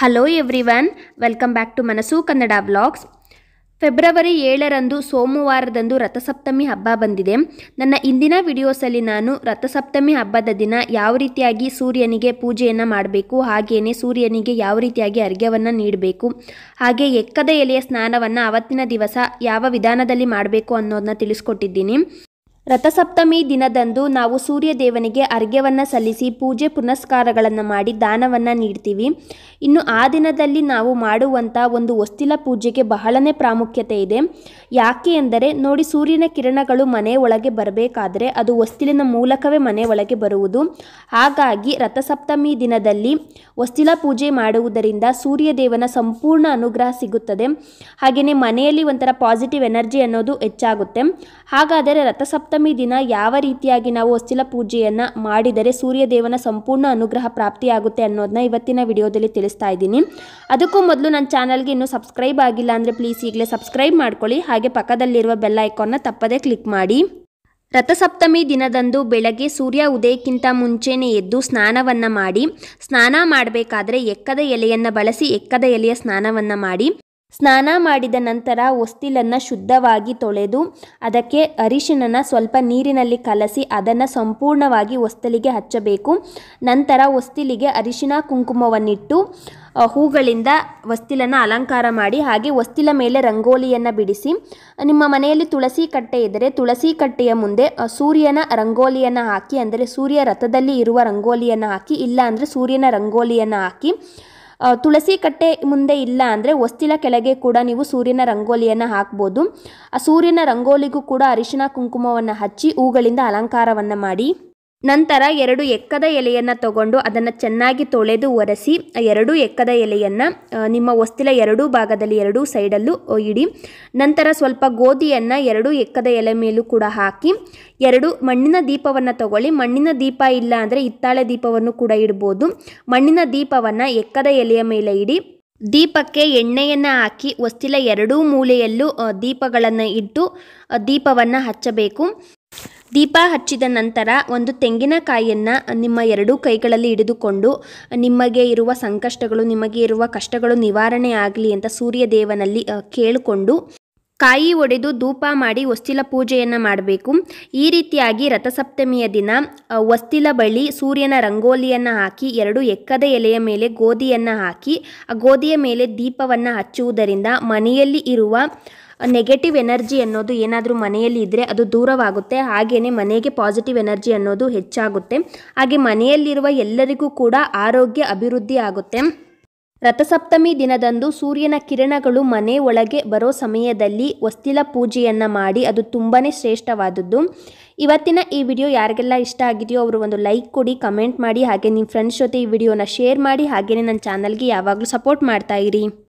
hello everyone welcome back to Manasu Kannada blogs February ಏಳರಂದು ಸೋಮವಾರದಂದು ರಥಸಪ್ತಮಿ ಹಬ್ಬ ಬಂದಿದೆ ನನ್ನ ಇಂದಿನ ವಿಡಿಯೋಸಲ್ಲಿ ನಾನು ರಥಸಪ್ತಮಿ ಹಬ್ಬದ ದಿನ ಯಾವ ರೀತಿಯಾಗಿ ಸೂರ್ಯನಿಗೆ ಪೂಜೆಯನ್ನು ಮಾಡಬೇಕು ಹಾಗೆಯೇ ಸೂರ್ಯನಿಗೆ ಯಾವ ರೀತಿಯಾಗಿ ಅರ್ಘ್ಯವನ್ನು ನೀಡಬೇಕು ಹಾಗೆ ಎಕ್ಕದ ಎಲೆಯ ಸ್ನಾನವನ್ನು ಅವತ್ತಿನ ದಿವಸ ಯಾವ ವಿಧಾನದಲ್ಲಿ ಮಾಡಬೇಕು ಅನ್ನೋದನ್ನ ತಿಳಿಸ್ಕೊಟ್ಟಿದ್ದೀನಿ ರಥಸಪ್ತಮಿ ದಿನದಂದು ನಾವು ಸೂರ್ಯ ದೇವನಿಗೆ ಅರ್ಘ್ಯವನ್ನು ಸಲ್ಲಿಸಿ ಪೂಜೆ ಪುನಸ್ಕಾರಗಳನ್ನು ಮಾಡಿ ದಾನವನ್ನು ನೀಡ್ತೀವಿ ಇನ್ನು ಆ ದಿನದಲ್ಲಿ ನಾವು ಮಾಡುವಂಥ ಒಂದು ಒಸ್ತಿಲ ಪೂಜೆಗೆ ಬಹಳನೇ ಪ್ರಾಮುಖ್ಯತೆ ಇದೆ ಯಾಕೆ ಎಂದರೆ ನೋಡಿ ಸೂರ್ಯನ ಕಿರಣಗಳು ಮನೆ ಒಳಗೆ ಬರಬೇಕಾದರೆ ಅದು ಒಸ್ತಿಲಿನ ಮೂಲಕವೇ ಮನೆ ಒಳಗೆ ಬರುವುದು ಹಾಗಾಗಿ ರಥಸಪ್ತಮಿ ದಿನದಲ್ಲಿ ಒಸ್ತಿಲ ಪೂಜೆ ಮಾಡುವುದರಿಂದ ಸೂರ್ಯ ದೇವನ ಸಂಪೂರ್ಣ ಅನುಗ್ರಹ ಸಿಗುತ್ತದೆ ಹಾಗೆಯೇ ಮನೆಯಲ್ಲಿ ಒಂಥರ ಪಾಸಿಟಿವ್ ಎನರ್ಜಿ ಅನ್ನೋದು ಹೆಚ್ಚಾಗುತ್ತೆ ಹಾಗಾದರೆ ರಥಸಪ್ತಮಿ ಸಪ್ತಮಿ ದಿನ ಯಾವ ರೀತಿಯಾಗಿ ನಾವು ಹೊಸ್ತಿಲ ಪೂಜೆಯನ್ನು ಮಾಡಿದರೆ ಸೂರ್ಯದೇವನ ಸಂಪೂರ್ಣ ಅನುಗ್ರಹ ಪ್ರಾಪ್ತಿಯಾಗುತ್ತೆ ಅನ್ನೋದನ್ನ ಇವತ್ತಿನ ವಿಡಿಯೋದಲ್ಲಿ ತಿಳಿಸ್ತಾ ಇದ್ದೀನಿ ಅದಕ್ಕೂ ಮೊದಲು ನನ್ನ ಚಾನಲ್ಗೆ ಇನ್ನೂ ಸಬ್ಸ್ಕ್ರೈಬ್ ಆಗಿಲ್ಲ ಅಂದರೆ ಪ್ಲೀಸ್ ಈಗಲೇ ಸಬ್ಸ್ಕ್ರೈಬ್ ಮಾಡ್ಕೊಳ್ಳಿ ಹಾಗೆ ಪಕ್ಕದಲ್ಲಿರುವ ಬೆಲ್ ಐಕಾನ್ನ ತಪ್ಪದೇ ಕ್ಲಿಕ್ ಮಾಡಿ ರಥಸಪ್ತಮಿ ದಿನದಂದು ಬೆಳಗ್ಗೆ ಸೂರ್ಯ ಉದಯಕ್ಕಿಂತ ಮುಂಚೆನೇ ಎದ್ದು ಸ್ನಾನವನ್ನು ಮಾಡಿ ಸ್ನಾನ ಮಾಡಬೇಕಾದ್ರೆ ಎಕ್ಕದ ಎಲೆಯನ್ನು ಬಳಸಿ ಎಕ್ಕದ ಎಲೆಯ ಸ್ನಾನವನ್ನು ಮಾಡಿ ಸ್ನಾನ ಮಾಡಿದ ನಂತರ ಹೊಸ್ತಿಲನ್ನು ಶುದ್ಧವಾಗಿ ತೊಳೆದು ಅದಕ್ಕೆ ಅರಿಶಿಣನ ಸ್ವಲ್ಪ ನೀರಿನಲ್ಲಿ ಕಲಸಿ ಅದನ್ನು ಸಂಪೂರ್ಣವಾಗಿ ಹೊಸ್ತಿಲಿಗೆ ಹಚ್ಚಬೇಕು ನಂತರ ಹೊಸ್ತಿಲಿಗೆ ಅರಿಶಿನ ಕುಂಕುಮವನ್ನಿಟ್ಟು ಹೂಗಳಿಂದ ಹೊಸ್ತಿಲನ್ನು ಅಲಂಕಾರ ಮಾಡಿ ಹಾಗೆ ಹೊಸ್ತಿಲ ಮೇಲೆ ರಂಗೋಲಿಯನ್ನು ಬಿಡಿಸಿ ನಿಮ್ಮ ಮನೆಯಲ್ಲಿ ತುಳಸಿ ಕಟ್ಟೆ ಇದ್ದರೆ ತುಳಸಿ ಕಟ್ಟೆಯ ಮುಂದೆ ಸೂರ್ಯನ ರಂಗೋಲಿಯನ್ನು ಹಾಕಿ ಅಂದರೆ ಸೂರ್ಯ ರಥದಲ್ಲಿ ಇರುವ ರಂಗೋಲಿಯನ್ನು ಹಾಕಿ ಇಲ್ಲ ಅಂದರೆ ಸೂರ್ಯನ ರಂಗೋಲಿಯನ್ನು ಹಾಕಿ ತುಳಸಿ ಕಟ್ಟೆ ಮುಂದೆ ಇಲ್ಲ ಅಂದರೆ ಹೊಸ್ತಿಲ ಕೆಳಗೆ ಕೂಡ ನೀವು ಸೂರ್ಯನ ರಂಗೋಲಿಯನ್ನು ಹಾಕ್ಬೋದು ಆ ಸೂರ್ಯನ ರಂಗೋಲಿಗೂ ಕೂಡ ಅರಿಶಿನ ಕುಂಕುಮವನ್ನು ಹಚ್ಚಿ ಹೂಗಳಿಂದ ಅಲಂಕಾರವನ್ನು ಮಾಡಿ ನಂತರ ಎರಡು ಎಕ್ಕದ ಎಲೆಯನ್ನು ತಗೊಂಡು ಅದನ್ನು ಚೆನ್ನಾಗಿ ತೊಳೆದು ಒರೆಸಿ ಎರಡು ಎಕ್ಕದ ಎಲೆಯನ್ನು ನಿಮ್ಮ ಹೊಸ್ತಿಲ ಎರಡೂ ಭಾಗದಲ್ಲಿ ಎರಡೂ ಸೈಡಲ್ಲೂ ಇಡಿ ನಂತರ ಸ್ವಲ್ಪ ಗೋಧಿಯನ್ನು ಎರಡು ಎಕ್ಕದ ಎಲೆ ಮೇಲೂ ಕೂಡ ಹಾಕಿ ಎರಡು ಮಣ್ಣಿನ ದೀಪವನ್ನು ತಗೊಳ್ಳಿ ಮಣ್ಣಿನ ದೀಪ ಇಲ್ಲ ಅಂದರೆ ಹಿತ್ತಾಳೆ ದೀಪವನ್ನು ಕೂಡ ಇಡ್ಬೋದು ಮಣ್ಣಿನ ದೀಪವನ್ನು ಎಕ್ಕದ ಎಲೆಯ ಮೇಲೆ ಇಡಿ ದೀಪಕ್ಕೆ ಎಣ್ಣೆಯನ್ನು ಹಾಕಿ ಹೊಸ್ತಿಲ ಎರಡೂ ಮೂಲೆಯಲ್ಲೂ ದೀಪಗಳನ್ನು ಇಟ್ಟು ದೀಪವನ್ನು ಹಚ್ಚಬೇಕು ದೀಪ ಹಚ್ಚಿದ ನಂತರ ಒಂದು ತೆಂಗಿನಕಾಯಿಯನ್ನು ನಿಮ್ಮ ಎರಡೂ ಕೈಗಳಲ್ಲಿ ಹಿಡಿದುಕೊಂಡು ನಿಮಗೆ ಇರುವ ಸಂಕಷ್ಟಗಳು ನಿಮಗೆ ಇರುವ ಕಷ್ಟಗಳು ನಿವಾರಣೆ ಆಗಲಿ ಅಂತ ಸೂರ್ಯ ದೇವನಲ್ಲಿ ಕೇಳಿಕೊಂಡು ಕಾಯಿ ಒಡೆದು ಧೂಪ ಮಾಡಿ ಹೊಸ್ತಿಲ ಪೂಜೆಯನ್ನು ಮಾಡಬೇಕು ಈ ರೀತಿಯಾಗಿ ರಥಸಪ್ತಮಿಯ ದಿನ ಹೊಸ್ತಿಲ ಬಳಿ ಸೂರ್ಯನ ರಂಗೋಲಿಯನ್ನು ಹಾಕಿ ಎರಡು ಎಕ್ಕದ ಎಲೆಯ ಮೇಲೆ ಗೋಧಿಯನ್ನು ಹಾಕಿ ಆ ಗೋಧಿಯ ಮೇಲೆ ದೀಪವನ್ನು ಹಚ್ಚುವುದರಿಂದ ಮನೆಯಲ್ಲಿ ಇರುವ ನೆಗೆಟಿವ್ ಎನರ್ಜಿ ಅನ್ನೋದು ಏನಾದರೂ ಮನೆಯಲ್ಲಿ ಇದ್ದರೆ ಅದು ದೂರವಾಗುತ್ತೆ ಹಾಗೆಯೇ ಮನೆಗೆ ಪಾಸಿಟಿವ್ ಎನರ್ಜಿ ಅನ್ನೋದು ಹೆಚ್ಚಾಗುತ್ತೆ ಹಾಗೆ ಮನೆಯಲ್ಲಿರುವ ಎಲ್ಲರಿಗೂ ಕೂಡ ಆರೋಗ್ಯ ಅಭಿವೃದ್ಧಿ ಆಗುತ್ತೆ ರಥಸಪ್ತಮಿ ದಿನದಂದು ಸೂರ್ಯನ ಕಿರಣಗಳು ಮನೆ ಒಳಗೆ ಬರೋ ಸಮಯದಲ್ಲಿ ವಸ್ತಿಲ ಪೂಜೆಯನ್ನು ಮಾಡಿ ಅದು ತುಂಬಾ ಶ್ರೇಷ್ಠವಾದದ್ದು ಇವತ್ತಿನ ಈ ವಿಡಿಯೋ ಯಾರಿಗೆಲ್ಲ ಇಷ್ಟ ಆಗಿದೆಯೋ ಅವರು ಒಂದು ಲೈಕ್ ಕೊಡಿ ಕಮೆಂಟ್ ಮಾಡಿ ಹಾಗೆ ನಿಮ್ಮ ಫ್ರೆಂಡ್ಸ್ ಜೊತೆ ಈ ವಿಡಿಯೋನ ಶೇರ್ ಮಾಡಿ ಹಾಗೆಯೇ ನನ್ನ ಚಾನಲ್ಗೆ ಯಾವಾಗಲೂ ಸಪೋರ್ಟ್ ಮಾಡ್ತಾಯಿರಿ